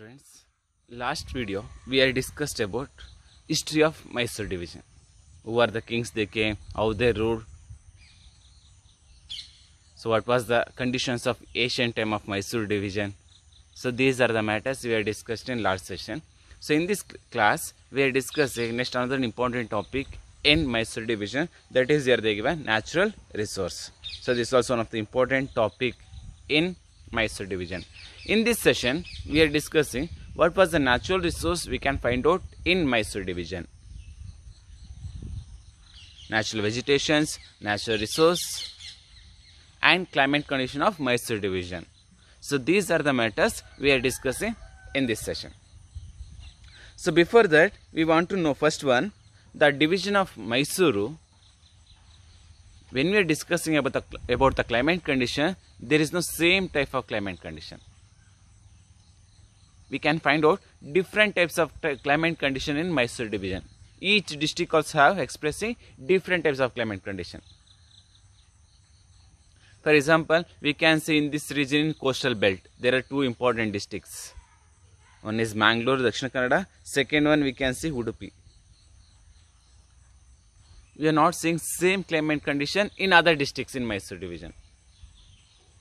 students last video we are discussed about history of Mysore division who are the kings they came how they ruled so what was the conditions of ancient time of Mysore division so these are the matters we are discussed in last session so in this class we are discussing next another important topic in Mysore division that is here they given natural resource so this is also one of the important topic in Mysore division. In this session, we are discussing what was the natural resource we can find out in Mysore division. Natural vegetations, natural resource and climate condition of Mysore division. So these are the matters we are discussing in this session. So before that, we want to know first one, the division of Mysuru when we are discussing about the about the climate condition there is no same type of climate condition. We can find out different types of climate condition in Mysore division. Each district also have expressing different types of climate condition. For example, we can see in this region in coastal belt, there are two important districts. One is Mangalore, Dakshina Kannada. Second one we can see Udupi. We are not seeing same climate condition in other districts in Mysore division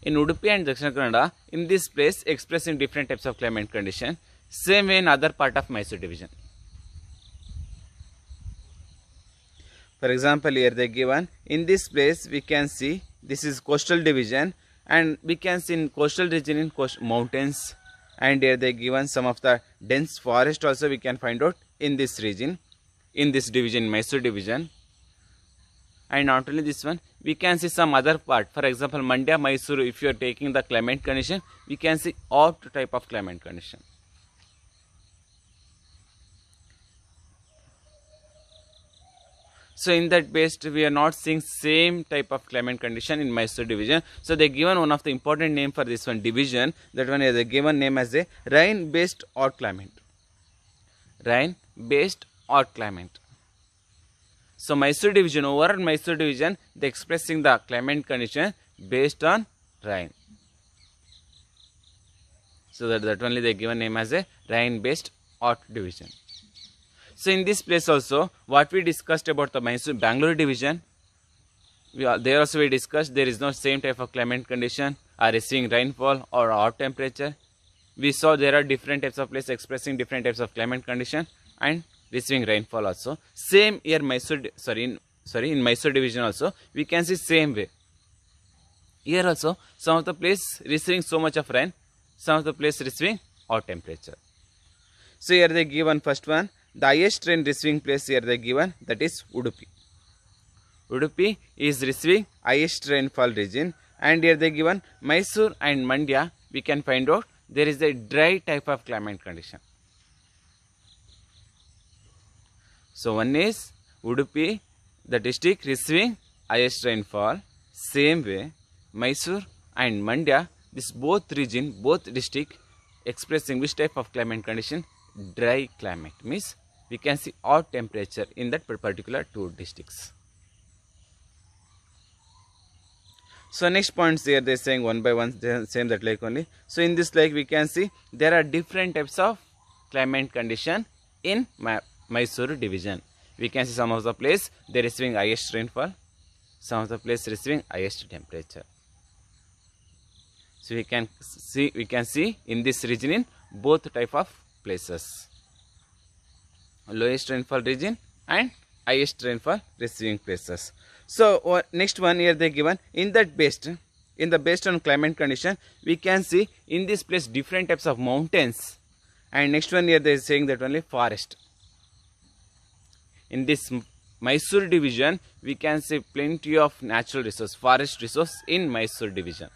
in Udupi and Dakshina Kannada, in this place expressing in different types of climate condition, same way in other part of Mysore division. For example, here they given, in this place we can see, this is coastal division and we can see in coastal region in coast mountains and here they given some of the dense forest also we can find out in this region, in this division, Mysore division and not only this one we can see some other part for example Mandya Mysuru if you are taking the clement condition we can see all type of clement condition. So in that based we are not seeing same type of clement condition in Mysore division. So they given one of the important name for this one division that one is a given name as a rain based or clement. Rain based or clement. So Mysore division, overall Mysore division, they expressing the climate condition based on rain. So that, that only they given name as a rain based hot division. So in this place also, what we discussed about the Mysore, Bangalore division, we are, there also we discussed there is no same type of climate condition or receiving rainfall or hot temperature. We saw there are different types of places expressing different types of climate condition and receiving rainfall also. Same here Mysore, sorry, in, sorry, in Mysore division also, we can see same way. Here also, some of the place receiving so much of rain, some of the place receiving hot temperature. So here they given first one, the highest rain receiving place here they given, that is Udupi. Udupi is receiving highest rainfall region and here they given Mysore and Mandya, we can find out there is a dry type of climate condition. So one is Udupi, the district receiving highest rainfall. Same way, Mysore and Mandya, this both region, both district expressing which type of climate condition? Dry climate means we can see odd temperature in that particular two districts. So next points here they're saying one by one same that lake only. So in this lake we can see there are different types of climate condition in map. Mysore division. We can see some of the place they receiving highest rainfall, some of the place receiving highest temperature. So we can see we can see in this region in both type of places. Lowest rainfall region and highest rainfall receiving places. So next one here they given in that based in the based on climate condition we can see in this place different types of mountains and next one here they are saying that only forest in this Mysore division, we can see plenty of natural resource, forest resource in Mysore division.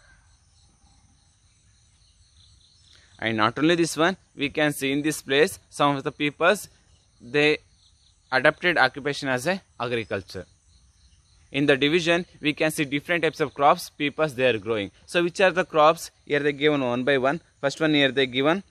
And not only this one, we can see in this place, some of the peoples, they adopted occupation as a agriculture. In the division, we can see different types of crops, peoples they are growing. So which are the crops? Here they given one by one. First one here they given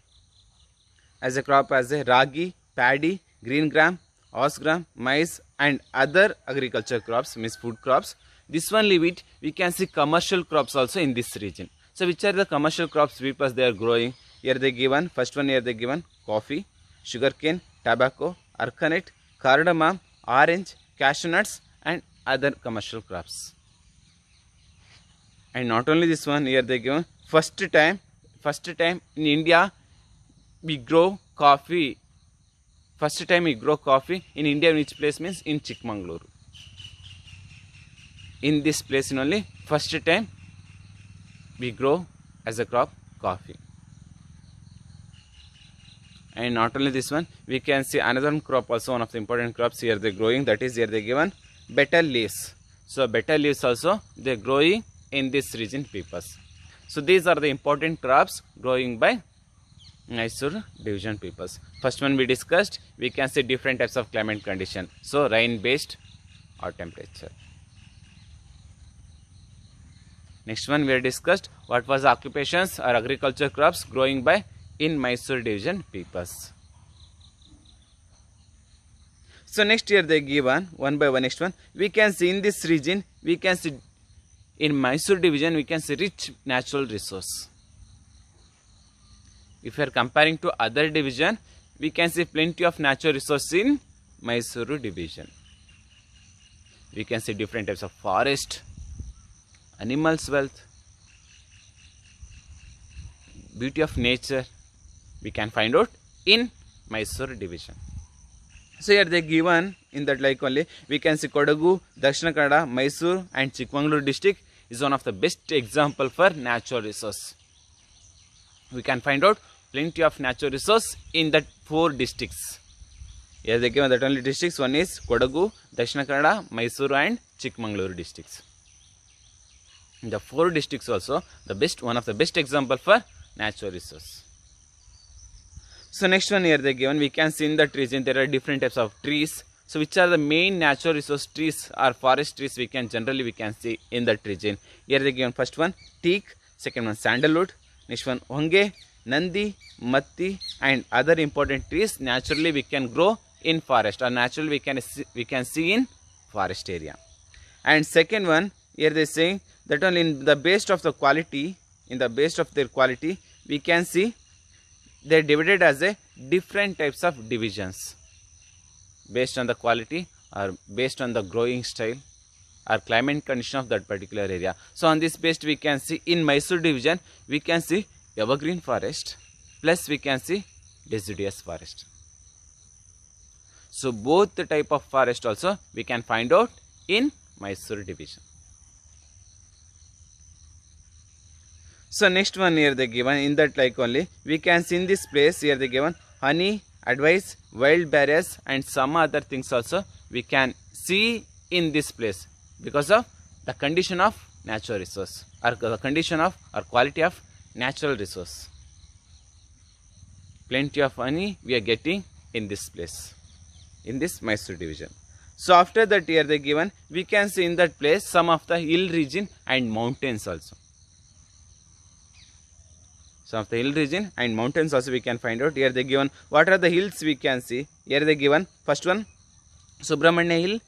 as a crop as a ragi, paddy, green gram, osgram, maize and other agriculture crops means food crops. This one leave it, we can see commercial crops also in this region. So which are the commercial crops because they are growing? Here they given, first one here they given coffee, sugarcane, tobacco, arcanet, cardamom, orange, cashew nuts and other commercial crops. And not only this one here they given, first time, first time in India we grow coffee First time we grow coffee in India, in which place means in Chikmagalur. In this place only, first time we grow as a crop coffee. And not only this one, we can see another crop also, one of the important crops here they're growing, that is here they given better leaves. So better leaves also, they're growing in this region peepers. So these are the important crops growing by Mysore division papers. First one we discussed, we can see different types of climate condition. So rain based or temperature. Next one we discussed what was occupations or agriculture crops growing by in Mysore division papers. So next year they give one, one by one next one. We can see in this region, we can see in Mysore division, we can see rich natural resource. If we are comparing to other division, we can see plenty of natural resources in Mysuru division. We can see different types of forest, animals wealth, beauty of nature we can find out in Mysore division. So here they given in that like only we can see Kodagu, Dakshina Kannada, Mysore and Chikmagalur district is one of the best example for natural resource. We can find out plenty of natural resource in that four districts. Here they given the only districts. One is Kodagu, Dashnakarada, Kannada, Mysuru and Chikmangaluru districts. In the four districts also, the best one of the best example for natural resource. So next one here they given we can see in the trees there are different types of trees. So which are the main natural resource trees or forest trees we can generally we can see in that region. Here they given first one teak, second one sandalwood, next one honge, nandi, matti and other important trees naturally we can grow in forest or naturally we can, see, we can see in forest area. And second one, here they say that only in the best of the quality, in the best of their quality, we can see they are divided as a different types of divisions based on the quality or based on the growing style or climate condition of that particular area. So on this based we can see in Mysore division we can see evergreen forest plus we can see deciduous forest. So both the type of forest also we can find out in Mysore division. So next one here they given in that like only we can see in this place here they given honey, advice, wild berries and some other things also we can see in this place because of the condition of natural resource or the condition of or quality of natural resource. Plenty of honey we are getting in this place, in this Mysore division. So after that year they given, we can see in that place some of the hill region and mountains also. Some of the hill region and mountains also we can find out. Here they given, what are the hills we can see? Here they given, first one, Subramanya hill.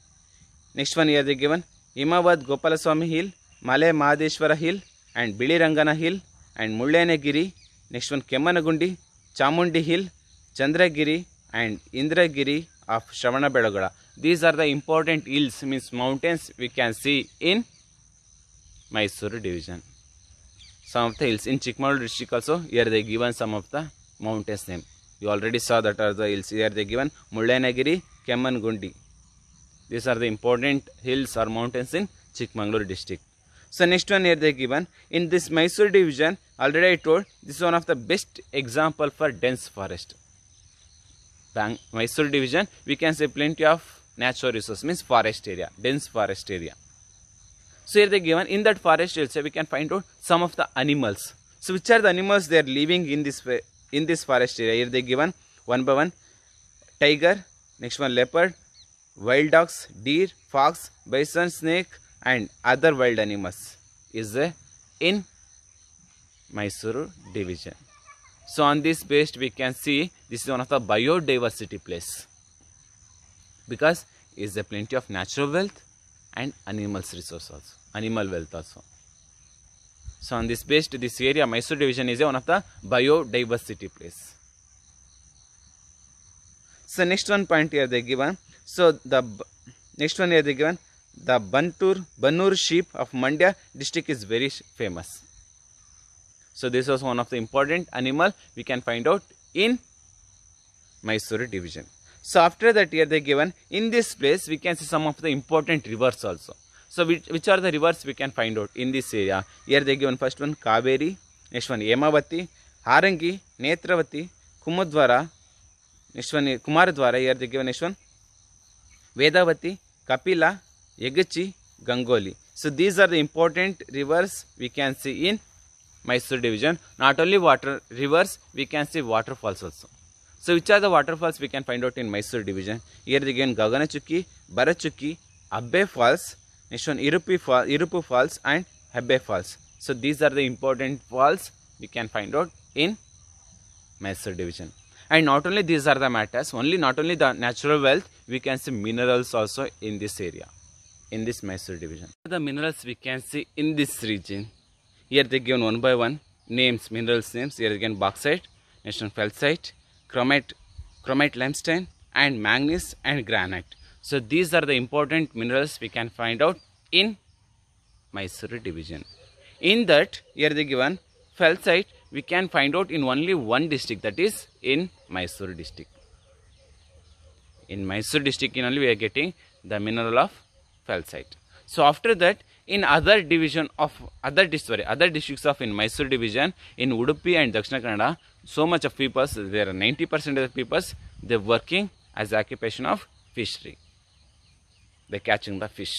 Next one here they given, Imavad Gopala Swami hill, male Mahadeshwara hill and Bilirangana hill and Mullanagiri, next one Kemanagudi, Chamundi Hill, Chandragiri and Indragiri of Shravanabelagada. These are the important hills means mountains we can see in Mysore division. Some of the hills in Chikmagalur district also here they given some of the mountains name. You already saw that are the hills here they given Mullanagiri, Kemangundi. These are the important hills or mountains in Chikmagalur district. So next one here they given in this Mysore division already I told this is one of the best example for dense forest. Bang Mysore division we can say plenty of natural resource means forest area dense forest area. So here they given in that forest area we can find out some of the animals. So which are the animals they are living in this in this forest area here they given one by one tiger next one leopard wild dogs deer fox bison snake and other wild animals is in Mysore division. So on this page we can see this is one of the biodiversity place because is there plenty of natural wealth and animals resource also, animal wealth also. So on this page this area Mysore division is one of the biodiversity place. So next one point here they given. So the next one here they given the Bantur Banur sheep of Mandya district is very famous. So this was one of the important animal we can find out in Mysore division. So after that here they given in this place we can see some of the important rivers also. So which, which are the rivers we can find out in this area. Here they given first one Kaveri, next one Yamavati, Harangi, Netravati, Kumudwara, next one Kumaradwara, here they given next one Vedavati, Kapila, Yagachi, Gangoli. So these are the important rivers we can see in Mysore division. Not only water rivers, we can see waterfalls also. So which are the waterfalls we can find out in Mysore division? Here again Gaganachukki, Barachukki, Abbe Falls, next one Irupi Irupu Falls and Hebbe Falls. So these are the important falls we can find out in Mysore division. And not only these are the matters, only not only the natural wealth, we can see minerals also in this area, in this Mysore division. The minerals we can see in this region here they given one by one names, minerals names. Here again bauxite, national feldsite, chromite, chromite limestone and manganese and granite. So these are the important minerals we can find out in Mysore division. In that, here they given feldsite we can find out in only one district that is in Mysore district. In Mysore district in only we are getting the mineral of feldsite. So after that in other division of other sorry other districts of in Mysore division in Udupi and Dakshina Kannada so much of people there are 90% of the people they working as the occupation of fishery they catching the fish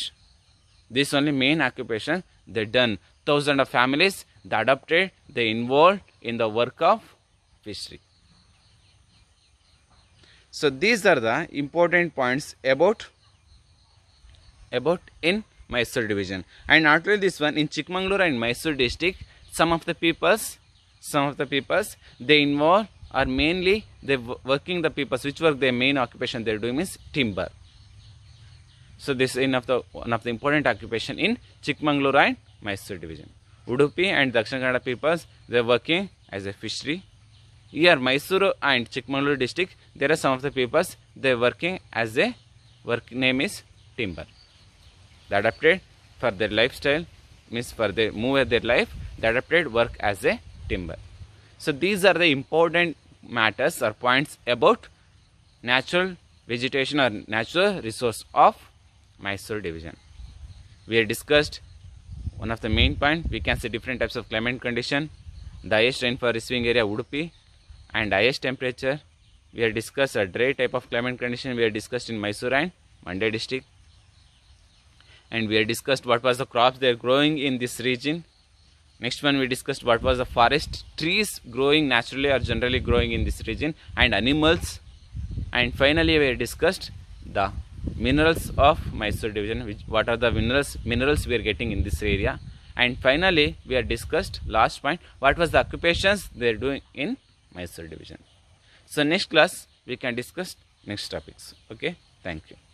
this only main occupation they done thousand of families they adopted they involved in the work of fishery so these are the important points about about in Mysore division. And not only this one, in Chikmagalur and Mysore district, some of the peoples, some of the peoples, they involve are mainly they working the peoples, which work their main occupation they're doing is timber. So this is one of the one of the important occupation in Chikmagalur and Mysore division. Udupi and Dakshina Kannada peoples, they're working as a fishery. Here Mysore and Chikmagalur district, there are some of the peoples, they're working as a work name is timber. They adapted for their lifestyle means for their move their life, They adapted work as a timber. So these are the important matters or points about natural vegetation or natural resource of Mysore division. We have discussed one of the main point we can see different types of climate condition, the highest rainfall receiving area Udupi and highest temperature. We have discussed a dry type of climate condition we have discussed in Mysore and Monday district and we have discussed what was the crops they are growing in this region next one we discussed what was the forest trees growing naturally or generally growing in this region and animals and finally we discussed the minerals of Mysore division which what are the minerals minerals we are getting in this area and finally we have discussed last point what was the occupations they are doing in Mysore division so next class we can discuss next topics okay thank you